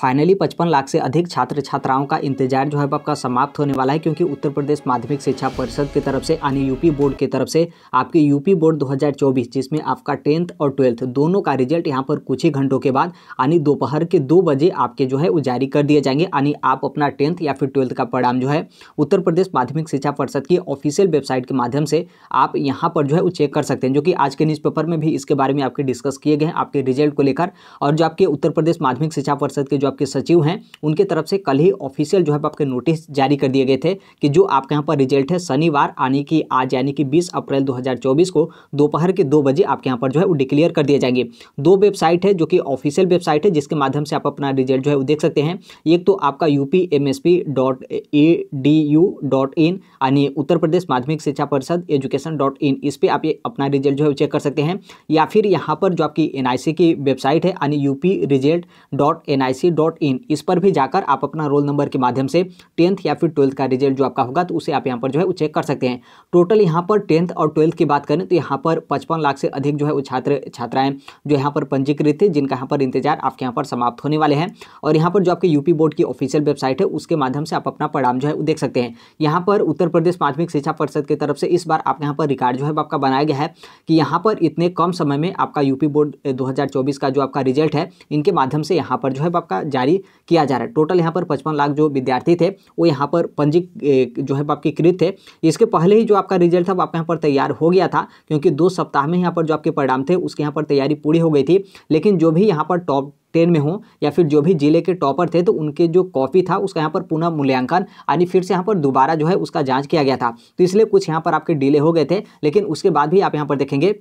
finally पचपन लाख से अधिक छात्र छात्राओं का इंतजार जो है आपका समाप्त होने वाला है क्योंकि उत्तर प्रदेश माध्यमिक शिक्षा परिषद की तरफ से यानी यूपी बोर्ड की तरफ से आपके यूपी बोर्ड 2024 जिसमें आपका टेंथ और ट्वेल्थ दोनों का रिजल्ट यहां पर कुछ ही घंटों के बाद यानी दोपहर के दो बजे आपके जो है वो जारी कर दिए जाएंगे यानी आप अपना टेंथ या फिर ट्वेल्थ का परिणाम जो है उत्तर प्रदेश माध्यमिक शिक्षा परिषद की ऑफिशियल वेबसाइट के माध्यम से आप यहाँ पर जो है वो चेक कर सकते हैं जो कि आज के न्यूज़पेपर में भी इसके बारे में आपके डिस्कस किए गए हैं आपके रिजल्ट को लेकर और जो आपके उत्तर प्रदेश माध्यमिक शिक्षा परिषद के जो आपके सचिव हैं उनके तरफ से कल ही ऑफिशियल जो है आपके नोटिस जारी कर दिए गए थे कि जो आपके यहाँ पर रिजल्ट है शनिवार आने की आज यानी कि बीस अप्रैल 2024 को दोपहर के दो बजे आपके यहाँ पर जो है वो डिक्लेयर कर दिए जाएंगे दो वेबसाइट है जो कि ऑफिशियल वेबसाइट है जिसके माध्यम से आप अपना रिजल्ट जो है वो देख सकते हैं एक तो आपका यू यानी उत्तर प्रदेश माध्यमिक शिक्षा परिषद एजुकेशन डॉट इन इस पर आप ये अपना रिजल्ट जो है चेक कर सकते हैं या फिर यहाँ पर जो आपकी एन की वेबसाइट है यानी UP result dot N I C dot in इस पर भी जाकर आप अपना रोल नंबर के माध्यम से टेंथ या फिर ट्वेल्थ का रिजल्ट जो आपका होगा तो उसे आप यहाँ पर जो है वो चेक कर सकते हैं टोटल यहाँ पर टेंथ और ट्वेल्थ की बात करें तो यहाँ पर पचपन लाख से अधिक जो है वो छात्र छात्राएं जो यहाँ पर पंजीकृत थे जिनका यहाँ पर इंतजार आपके यहाँ पर समाप्त होने वाले हैं और यहाँ पर जो आपके यूपी बोर्ड की ऑफिशियल वेबसाइट है उसके माध्यम से आप अपना परिणाम जो है वो देख सकते हैं यहाँ पर उत्तर प्रदेश माध्यमिक शिक्षा परिषद की तरफ से इस बार आपके यहाँ पर रिकॉर्ड जो है आपका बनाया गया है कि यहाँ पर इतने कम समय में आपका यूपी बोर्ड दो का जो आपका रिजल्ट है इनके माध्यम से यहाँ पर जो है आपका जारी किया जा रहा है टोटल यहाँ पर पचपन लाख जो विद्यार्थी थे वो यहाँ पर पंजी जो है आपकी कृत थे इसके पहले ही जो आपका रिजल्ट था वो आपके यहाँ पर तैयार हो गया था क्योंकि दो सप्ताह में यहाँ पर जो आपके परिणाम थे उसके यहाँ पर तैयारी पूरी हो गई थी लेकिन जो भी यहाँ पर टॉप टेन में हो या फिर जो भी जिले के टॉपर थे तो उनके जो कॉपी था उसका यहाँ पर पुनः मूल्यांकन यानी फिर से यहाँ पर दोबारा जो है उसका जांच किया गया था तो इसलिए कुछ यहाँ पर आपके डिले हो गए थे लेकिन उसके बाद भी आप यहाँ पर देखेंगे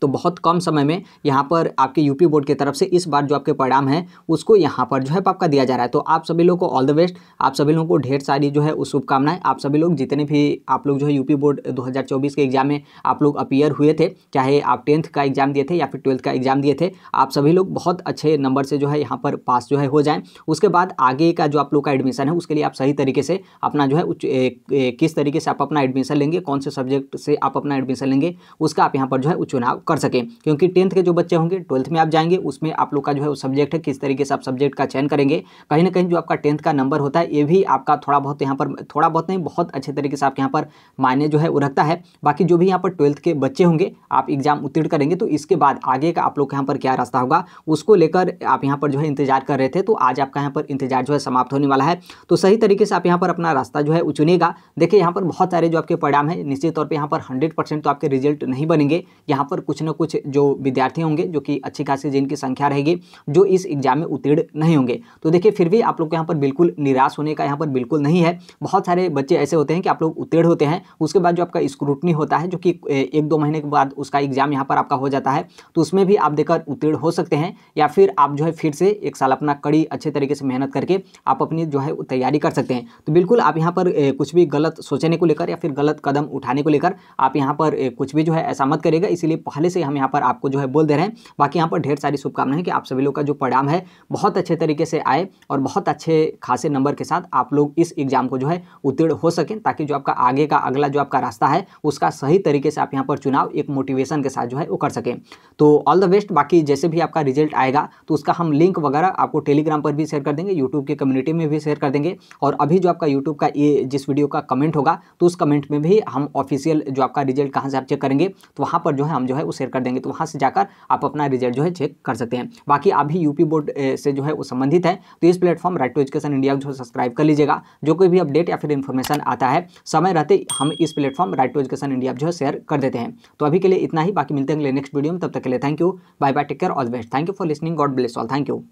तो बहुत कम समय में यहाँ पर आपके यूपी बोर्ड की तरफ से इस बार जो आपके परिणाम है उसको यहाँ पर जो है आपका दिया जा रहा है तो आप सभी लोग को ऑल द बेस्ट आप सभी लोगों को ढेर सारी जो है शुभकामनाएं आप सभी लोग जितने भी आप लोग जो है यूपी बोर्ड दो के एग्जाम में आप लोग अपियर हुए थे चाहे आप टेंथ का एग्जाम दिए थे या फिर ट्वेल्थ का एग्जाम दिए थे आप सभी लोग बहुत अच्छे नंबर से जो है यहाँ पर पास जो है हो जाएँ उसके बाद आगे का जो आप लोग का एडमिशन है उसके लिए आप सही तरीके से अपना जो है किस तरीके से आप अपना एडमिशन लेंगे कौन से सब्जेक्ट से आप अपना एडमिशन लेंगे उसका आप यहाँ पर जो है चुनाव कर सकें क्योंकि टेंथ के जो बच्चे होंगे ट्वेल्थ में आप जाएंगे उसमें आप लोग का जो है वो सब्जेक्ट है किस तरीके से आप सब्जेक्ट का चयन करेंगे कहीं ना कहीं जो आपका टेंथ का नंबर होता है ये भी आपका थोड़ा बहुत यहाँ पर थोड़ा बहुत नहीं बहुत अच्छे तरीके से आपके यहाँ पर मायने जो है वो रखता है बाकी जो भी यहाँ पर ट्वेल्थ के बच्चे होंगे आप एग्जाम उत्तीर्ण करेंगे तो इसके बाद आगे का आप लोग के यहाँ पर क्या रास्ता होगा उसको लेकर आप यहाँ पर जो है इंतजार कर रहे थे तो आज आपका यहाँ पर इंतजार जो है समाप्त होने वाला है तो सही तरीके से आप यहाँ पर अपना रास्ता जो है वो चुनेगा देखिए यहाँ पर बहुत सारे जो आपके परिणाम है निश्चित तौर पर यहाँ पर हंड्रेड तो आपके रिजल्ट नहीं बनेंगे यहाँ पर कुछ कुछ ना कुछ जो विद्यार्थी होंगे जो कि अच्छी खासी जिनकी संख्या रहेगी जो इस एग्जाम में उत्तीर्ण नहीं होंगे तो देखिए फिर भी आप लोग को यहाँ पर बिल्कुल निराश होने का यहाँ पर बिल्कुल नहीं है बहुत सारे बच्चे ऐसे होते हैं कि आप लोग उत्तीर्ण होते हैं उसके बाद जो आपका स्क्रूटनी होता है जो कि एक दो महीने के बाद उसका एग्जाम यहाँ पर आपका हो जाता है तो उसमें भी आप देखकर उत्तीर्ण हो सकते हैं या फिर आप जो है फिर से एक साल अपना कड़ी अच्छे तरीके से मेहनत करके आप अपनी जो है तैयारी कर सकते हैं तो बिल्कुल आप यहाँ पर कुछ भी गलत सोचने को लेकर या फिर गलत कदम उठाने को लेकर आप यहाँ पर कुछ भी जो है ऐसा मत करेगा इसीलिए पहले जल्दी से हम यहाँ पर आपको जो है बोल दे रहे हैं बाकी यहाँ पर ढेर सारी शुभकामनाएं कि आप सभी लोग का जो परिणाम है बहुत अच्छे तरीके से आए और बहुत अच्छे खासे नंबर के साथ आप लोग इस एग्जाम को जो है उत्तीर्ण हो सकें ताकि जो आपका आगे का अगला जो आपका रास्ता है उसका सही तरीके से आप यहाँ पर चुनाव एक मोटिवेशन के साथ जो है वो कर सकें तो ऑल द बेस्ट बाकी जैसे भी आपका रिजल्ट आएगा तो उसका हम लिंक वगैरह आपको टेलीग्राम पर भी शेयर कर देंगे यूट्यूब के कम्युनिटी में भी शेयर कर देंगे और अभी जो आपका यूट्यूब का ये जिस वीडियो का कमेंट होगा तो उस कमेंट में भी हम ऑफिशियल जो आपका रिजल्ट कहाँ से आप चेक करेंगे तो वहाँ पर जो है हम जो है उस शेयर कर देंगे तो वहाँ से जाकर आप अपना रिजल्ट जो है चेक कर सकते हैं बाकी अभी यूपी बोर्ड से जो है वो संबंधित है तो इस platform right to education India को जो सब्सक्राइब कर लीजिएगा जो कोई भी अपडेट या फिर इन्फॉर्मेशन आता है समय रहते हम इस platform right to education India जो है शेयर कर देते हैं तो अभी के लिए इतना ही बाकी मिलते हैं नेक्स्ट वीडियो में तब तक के लिए thank you bye bye take care all best thank you for listening God bless all thank you